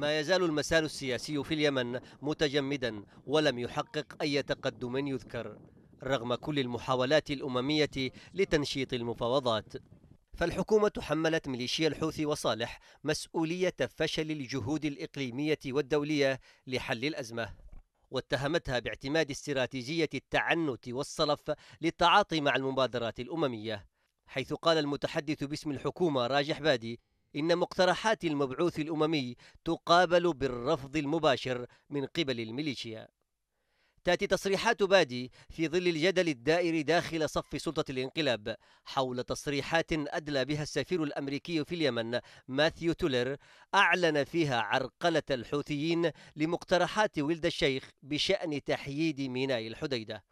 ما يزال المسار السياسي في اليمن متجمدا ولم يحقق أي تقدم يذكر رغم كل المحاولات الأممية لتنشيط المفاوضات فالحكومة حملت ميليشيا الحوثي وصالح مسؤولية فشل الجهود الإقليمية والدولية لحل الأزمة واتهمتها باعتماد استراتيجية التعنت والصلف للتعاطي مع المبادرات الأممية حيث قال المتحدث باسم الحكومة راجح بادي إن مقترحات المبعوث الأممي تقابل بالرفض المباشر من قبل الميليشيا تأتي تصريحات بادي في ظل الجدل الدائر داخل صف سلطة الانقلاب حول تصريحات أدلى بها السفير الأمريكي في اليمن ماثيو تولر أعلن فيها عرقلة الحوثيين لمقترحات ولد الشيخ بشأن تحييد ميناء الحديدة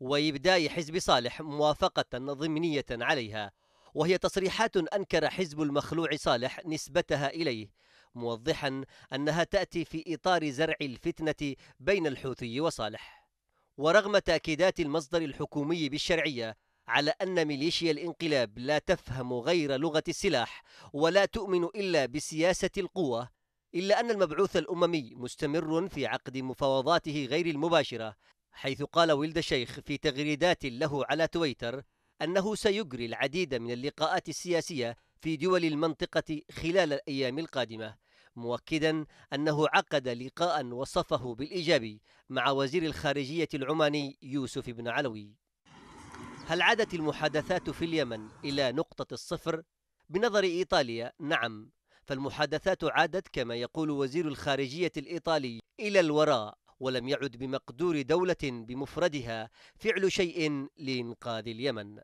وإبداء حزب صالح موافقة ضمنية عليها وهي تصريحات أنكر حزب المخلوع صالح نسبتها إليه موضحا أنها تأتي في إطار زرع الفتنة بين الحوثي وصالح ورغم تأكيدات المصدر الحكومي بالشرعية على أن ميليشيا الانقلاب لا تفهم غير لغة السلاح ولا تؤمن إلا بسياسة القوة إلا أن المبعوث الأممي مستمر في عقد مفاوضاته غير المباشرة حيث قال ولد الشيخ في تغريدات له على تويتر أنه سيجري العديد من اللقاءات السياسية في دول المنطقة خلال الأيام القادمة مؤكدا أنه عقد لقاء وصفه بالإيجابي مع وزير الخارجية العماني يوسف بن علوي هل عادت المحادثات في اليمن إلى نقطة الصفر؟ بنظر إيطاليا نعم فالمحادثات عادت كما يقول وزير الخارجية الإيطالي إلى الوراء ولم يعد بمقدور دولة بمفردها فعل شيء لإنقاذ اليمن